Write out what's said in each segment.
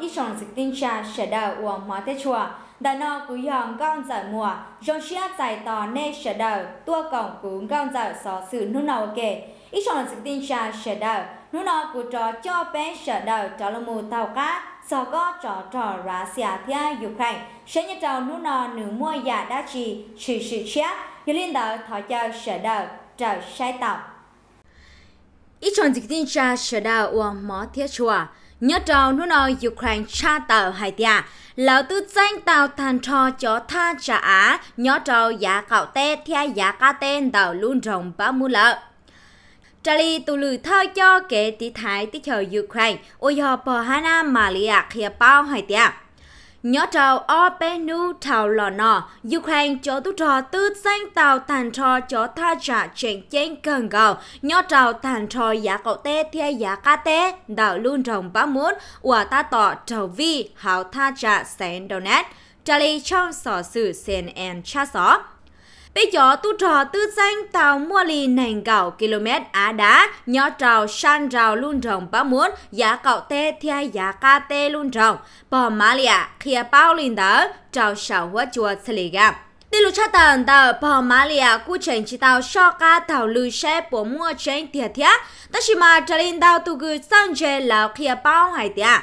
ít sòng dịch tinh trà sẽ đào uổng mà thế chùa đà nọ cứ yong con giải mùa rong xia giải tò nê sẽ đào tua cổng cứ con giải xó sự nô nào ít sòng dịch tinh trà sẽ đào nô nào cứ trò cho bé sẽ đào trò là mù tàu cá sò có trò trò ra xia à thia ukraine sẽ nhớ trò nô nọ nửa mua giả đa trì chỉ sự chia như liên đạo thọ cho sẽ đào trò sai tàu ít sòng dịch tinh trà sẽ đào uổng mà thế chùa nhớ trâu nô nói Ukraine cha tàu hai tia lão tư danh tàu thàn trò cho tha trả á nhớ trâu giá cạo tê theo giá ca tên tàu luôn rồng ba mu lợ trả lý tù lử thơ cho kể tí thái tí chờ Ukraine ôi họ bò hana mà lì ạ khía bao hai tia Nhớ trào ở Openu thảo lò nọ, Ukraine cho tu trò tư sang tàu tàn trò cho tha trả chuyện trên cần gạo. Nhớ trào tàn trò giá cậu tê thia giá ca tê, đạo luôn rồng bá muốn, quả ta tỏ trầu vi hảo tha trả sến đầu nét. Charlie trong sở sự CNN cha só. Bây giờ tu trò tư danh tàu mua lì nành gạo km á đá, nhỏ trào san rào luôn rồng bá muốn, giá cậu tê thia giá ca tê luôn rồng, bò má lìa khía bao lìn đó, trào sảo hóa chùa xử lý gạm. Đi lúc cho tần tờ bò má lìa cú chảnh chỉ tàu so ca tàu lư xe bố mua chảnh thịa thịa, ta chỉ mà trả lên tàu tu gửi sang dê lào khía bao hải thịa.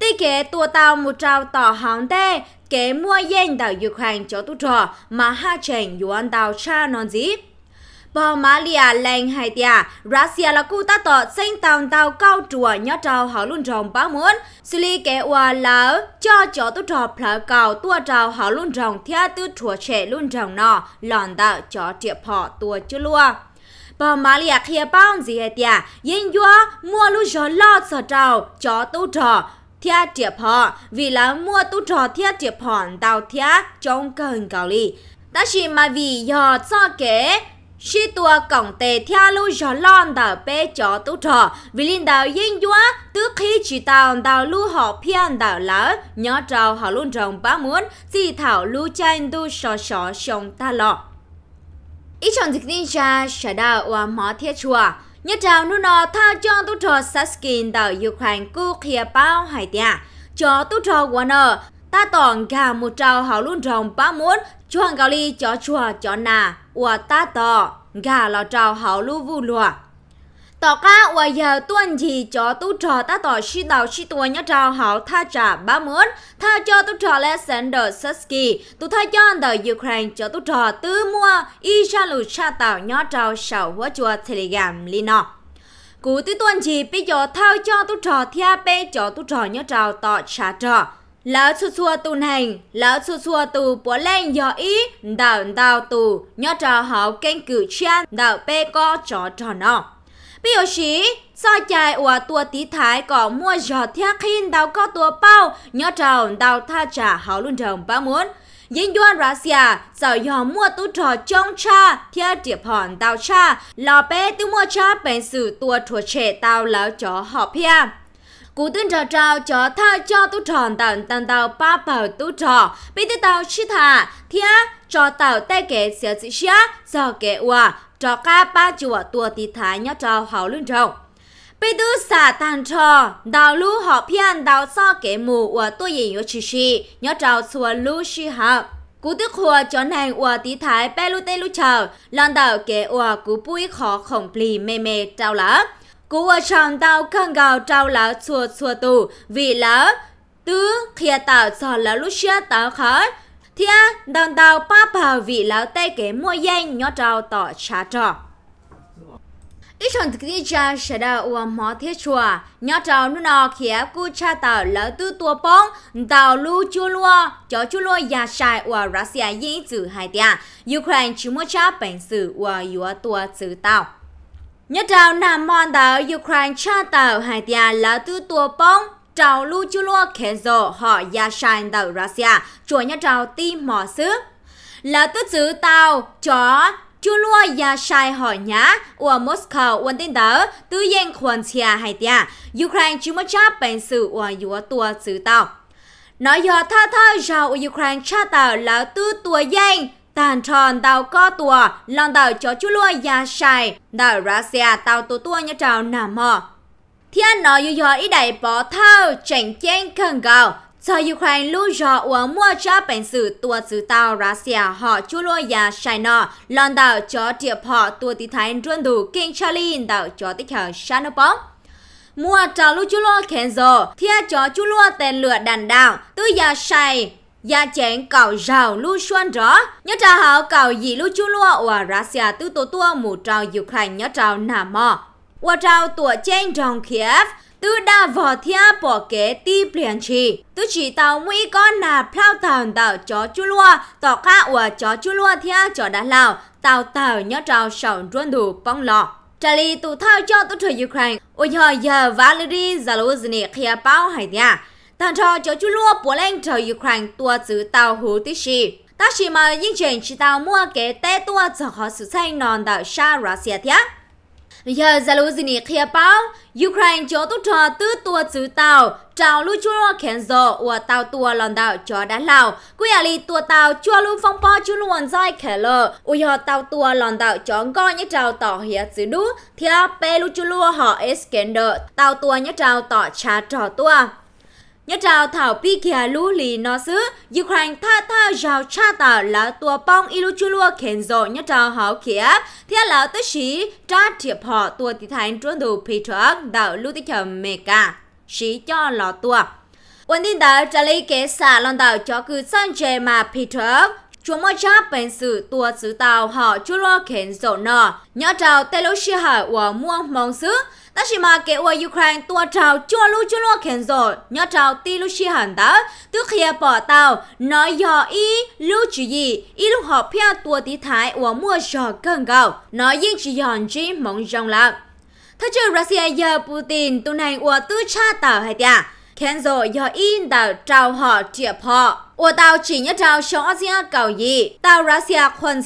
Tí kế tua tàu một trào tỏ hóng tê, kế mua yên đảo dục hành cho tu trò mà ha chảnh yuan tàu cha non dịp. Bò má lìa à lành hai tia, à, Russia à là cụ ta tỏ xanh tàu tàu cao trùa nhó trào hảo luôn rồng bá muốn. Sư lý kế ua là cho chó tu trò phá cầu tua trào hảo luôn rồng thia tư trùa trẻ luôn rồng nọ, lòn đạo chó triệp họ tua chứ lua bà mà lìa kia bao gì hết ya yên yua mua lu gió lo sợ trào cho tu trò thia tiệp họ vì là mua tu trò thia tiệp họ đào thia trong cần cầu lì ta chỉ mà vì họ cho kế khi tua cổng tề thia lưu gió lon đào bê cho tu trò vì linh đào yên dúa tức khi chỉ tàu đào lưu họ phiền đào lỡ nhớ trào họ luôn rồng bá muốn chỉ thảo lưu chanh tu sò sò sông ta lọ ít chọn dịch ninja sẽ đào và mỏ thiết chùa nhất trào nu nọ tha cho tu trò saskin đảo Ukraine cu khía bao hải tia. Cho tu trò Warner, ta tỏng gà một trào hảo luôn rồng ba muốn, chuang gạo ly cho chùa cho nà, ua ta tỏ, gà lò trào hảo lu vu lùa tỏ cá và giờ tuần gì cho tu trò ta tỏ suy đầu suy tua nhớ trò họ tha trả ba muốn tha cho tu trò lê sân đờ sasky tu tha cho đờ ukraine cho tu trò tư mua y sa lù sa tàu nhớ trò sầu hóa chùa telegram lino cú tư tuần gì bây giờ tha cho tu trò thia bê cho tu trò nhớ trò tỏ trả trò lỡ chua chua tu hành lỡ chua chua tu bỏ lên do ý đào đào tu nhớ trò họ kênh cử chian đào bê co trò trò nọ Bây giờ chỉ do chạy của tua tí thái có mua giò thea khinh đào có tua bao nhớ trồng đào tha trả hảo luôn trồng ba muốn Yên doan russia xìa, à, giờ mua tu trò trông cha, thea tiệp hòn đào cha, lò bé tu mua cha bèn sự tua chùa trẻ tao lão chó họ phe Cú tuyên trò trao chó tha cho tu tròn tàu tàn tàu ba bảo tu trò, bị tư tàu chi thả, thea cho tàu tay kẻ xìa xìa, giờ kẻ hòa, cho ca ba chùa tua tì thái nhớ cho hào lưng trọng. Bây tư xả tàn trò, đào lưu họ phiên đào so kể mù và tôi yên yếu chỉ xì, nhớ trào xua lưu xì hợp. Cú tức hòa cho nàng và tí thái bè lưu tê lưu chờ, lần đầu kể và cú bùi khó khổng plì mê mê trao lỡ. Cú hòa chồng đào khăn gào trao lỡ xua xua tù, vì lỡ, tứ khía tạo cho lỡ lưu xìa tạo khởi, thia đàn đào papa vị lão tay kế mua danh nhỏ trào tỏ trả trò ít hơn thực tế cha sẽ đã uống mỏ thiết chùa nhỏ trào nu nọ khía cu cha tàu lão tư tua bóng tàu lu chua lua cho chua lua nhà xài của Russia yên từ hai tia Ukraine chỉ mua cha bệnh sự của yếu tua từ tàu nhất trào nằm mòn tàu Ukraine cha tàu hai tia lão tư tua bóng trào lưu chu lo khe zo họ gia shine đầu Russia chùa nhà trào ti mò xứ là tốt chữ tàu chó chú lua gia sai họ nhá ở Moscow quân tin đó tư yên khuẩn chia hay tia Ukraine chú mất chấp bệnh sự ở yếu tua chữ tàu nói giờ thơ thơ rào ở Ukraine cha tàu là tư tua yên tàn tròn tàu có tua lần đầu cho chú lua gia sai đảo Russia tàu tua tua nhá trào nà mò thiên nói yêu yêu ý đại bỏ thao chảnh chén khẩn gạo cho yêu khoan lưu rõ ua mua cho bệnh sử tua sử tàu ra xìa họ chú lô nhà xài nọ lòn đảo cho tiệp họ tua tí thái ruân đủ kinh Charlie đảo cho tích hợp xa nó bóng mua trò lưu chú lô khen rồ thia cho chú lô tên lửa đàn đạo tư nhà xài Gia chén cầu rào lưu xuân rõ Nhớ trào hảo cầu gì lưu chú lô Và ra xìa tư tổ tua mù trào Ukraine nhớ trào nà mò và trao tùa chênh trong Kiev, tư đa vò thia bỏ kế ti biển trì. chỉ tàu nguy con là phao tàu chó chú lua, tỏ khá và chó chú lua thia chó đá lào, tàu tàu nhớ trao sầu ruôn đủ lọ. Trả tù thao cho tư trời Ukraine, ôi giờ giờ Valery Zaluzny khía báo hải nhà. Tàn trò chó chú lua bố lên trời Ukraine tùa giữ tàu hú tí Ta chỉ mà những chuyện chỉ tàu mua kế tế tùa cho khó sự xanh non đảo xa Russia thiếc giờ Zaluzini khía báo Ukraine cho tốt trò tư tua chữ tàu trào lưu chua khen dọ của tàu tua lòn đạo cho đá lào quý à lì tua tàu chua lưu phong po chua luồn doi khẻ lờ ui họ tàu tua lòn đạo cho go nhé trào tỏ hiệp chữ đú thia pe lưu chua họ Escender tàu tua nhé trào tỏ trà trò tua nhất trào thảo pi kia lũ lì nó xứ Ukraine tha tha giàu cha tà là tua bong ilu chu lua khen rộ nhất trào hảo kia thế là tới sĩ cha thiệp họ tua thị thành trốn đồ phi truck đạo lũ tích chậm mê cả sĩ cho lọ tua quân tin đạo trả lý kế xả lon đạo cho cư sang chè mà phi truck Chúa mới cháp bên sự tua sứ tàu họ chú lo khen dỗ nọ. Nhớ trào tê lô xì hải của mua mong sứ. Ta chỉ mà kể của Ukraine tua trào chúa lưu chú lo khen dỗ. Nhớ trào tê lô xì hẳn đó. Tức khi bỏ tàu, nói dò ý lưu chú gì Ý lúc họ phía tua tí thái của mua dò cân gạo. Nói yên chỉ dòn chí mong dòng là Thế chứ Russia giờ Putin tu này của tư cha tàu hay tìa. Khen dỗ dò in tàu trào họ triệp họ ủa tao chỉ nhất rào xó ra cầu gì tao ra xe khuôn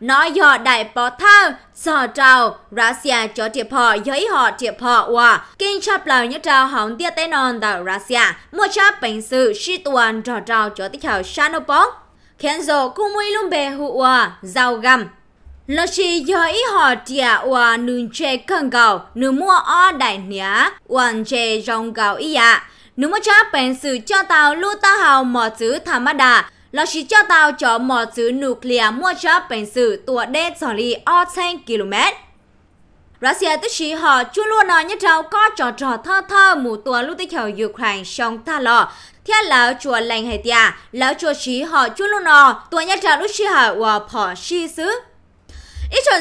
nó dọ đại bó thao giờ trào ra cho tiệp họ giấy họ tiệp họ và kinh chấp lào nhất trào hỏng tiết tên non tao ra xe mua chấp bệnh sự si tuần trò trào cho tích hảo sanopong khiến dồ cung mùi lùm bè hụ và rau găm là chỉ giới họ tiệp và nương chè cần cầu nương mua ở đại nhá hoàn chè rong cầu ý ạ nếu muốn cho bệnh sự cho tàu lưu ta hào mỏ chữ tham mắt đà, là chỉ cho tàu cho mỏ chữ nuclear mua cho bệnh sự tua đê trở lì o 10 km. Russia tức chỉ họ chưa luôn nói nhất rau có trò trò thơ thơ mù tùa lưu tích hậu Ukraine trong ta lò Thế lão chùa lành hệ tìa, lão chùa chỉ họ chưa luôn nói tùa nhất rau lúc chỉ họ và họ xí xứ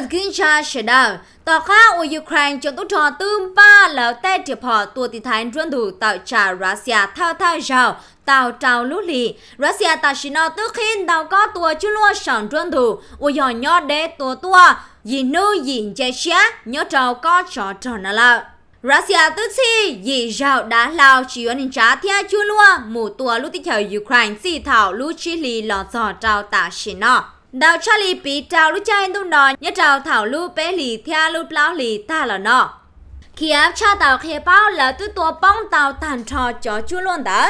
kinh cha sẽ Shedar, tòa khá ở Ukraine trong tốt trò tương ba là tay tiệp họ tùa tỷ thái rôn thủ tạo trả Russia thao thao rào tàu trào lũ lì. Russia ta xin nó tức khi tàu có tùa chú lua sẵn rôn thủ, ở dò nhó đế tùa tùa, dì nư dì chè xá, nhớ trào có trò trò nà lạ. Russia tức si dì rào đá lao chỉ ở nền trá thia chú lua mù tùa lũ tích hợp Ukraine xì thảo lũ chi lì lọ dò trào tạo xin nó đào Charlie bị trào lũ cha tung nọ nhớ trào thảo lu bé lì thia lu lão lì ta là nọ khi áp cha tàu khi bao là tư tua bóng tàu tàn trò cho chú luôn đó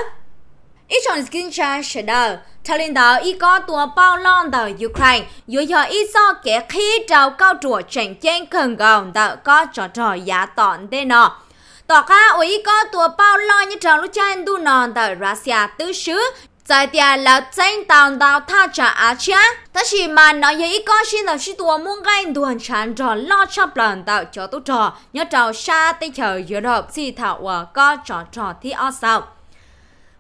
ý chọn skin cha sẽ đờ cho nên đó ít có tua bao lon tàu Ukraine dù giờ ý so kẻ khi trào cao trùa chẳng chênh cần gồm tàu có trò trò giá tọn tên nọ tỏ ca ý có tua bao lon như trào lũ cha anh đu nòn tại Russia tứ xứ 在地了正当到他家阿家，但是嘛，那也一个新的许多么个段长着拉差不到就都着，要找沙的球有了，只头我个着着的二手。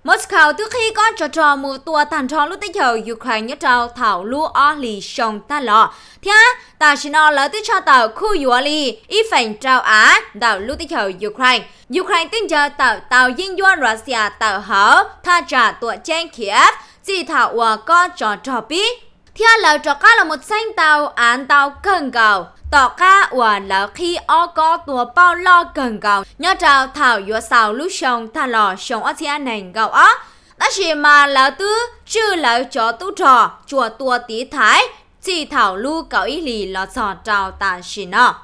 Moscow trước khi con trò trò mùa tua tàn trò lúc tới giờ Ukraine nhớ trao thảo lưu ở lì sông ta lọ. Thế ta xin nói lỡ tới cho tàu khu dùa lì, y phành trao Á, đảo lưu tới giờ Ukraine. Ukraine tiếng giờ tàu tàu dinh dùa Russia tàu hở, tha trả tụa trên Kiev, chỉ thảo hòa con trò trò biết. Thế là trò cá là một xanh tàu án tàu cần cầu tỏ ca và là khi o có tua bao lo cần gạo nhớ trào thảo yếu sao lúc sông thà lò sông ở thiên nền gạo á đó chỉ mà là tư chứ là cho tu trò chùa tua tí thái chỉ thảo lưu cậu ý lì là sò trào tàn xin nó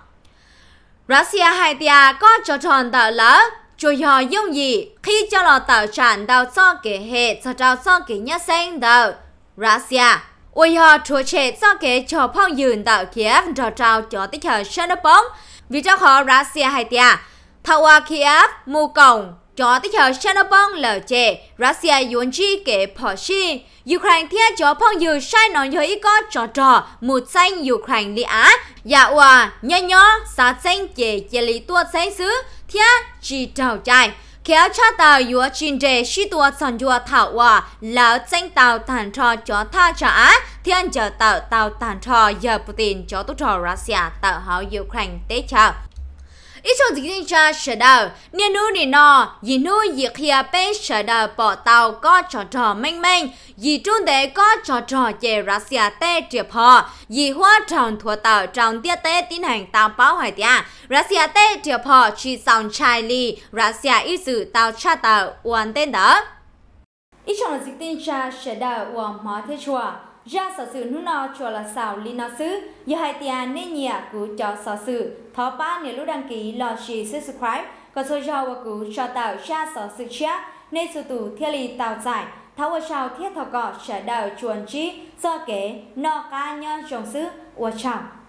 Russia hai tia có cho tròn tạo lỡ chùa họ dùng gì khi cho lò tạo tràn đào cho kể hệ cho trào cho kể nhá sen đầu Russia Ui họ trùa chế do kế cho phong dường tạo Kiev trò trao cho tích hợp Shenopong vì cho họ Russia hay tia. Thảo qua Kiev mù cổng cho tích hợp Shenopong lờ chế Russia yuan chi kế phỏ chi. Ukraine thiết cho phong dường sai nói với ý có trò trò một xanh Ukraine đi á. Dạ ua nhớ nhớ xa xanh chế chế lý tua xanh xứ thiết chỉ trào chạy kéo cho tàu yếu chín đề sĩ tua chọn yếu thảo hòa lão tranh tàu tàn trò cho tha trả thiên chờ tàu tàu tàn trò giờ Putin cho tốt trò Russia tàu hậu Ukraine tế chào ít cho dịch ra sở đờ nên nu nì nọ dì nu dì khía bê sở đờ bỏ tàu có trò trò mênh mênh dì trung để có trò trò chè ra xìa tê triệp hò dì hoa tròn thua tàu tròn tia tê tiến hành tàu báo hải tia ra xìa tê triệp hò chỉ sòng chai lì ra xìa ít sự tàu cha tàu uan tên đó ít cho dịch tin ra sở đờ uan mỏ thế chùa ra sở sự nu nó cho là sao li nó xứ giờ hai tia nên nhà cứ cho sở sự thọ ba nếu lúc đăng ký lo chỉ subscribe có số cho và cứ cho tạo ra sở sự chia nên sư tù thiết lý tạo giải tháo và sao thiết thọ gọ sẽ đào chuồn chi do kế nó ca nhân trong xứ và chẳng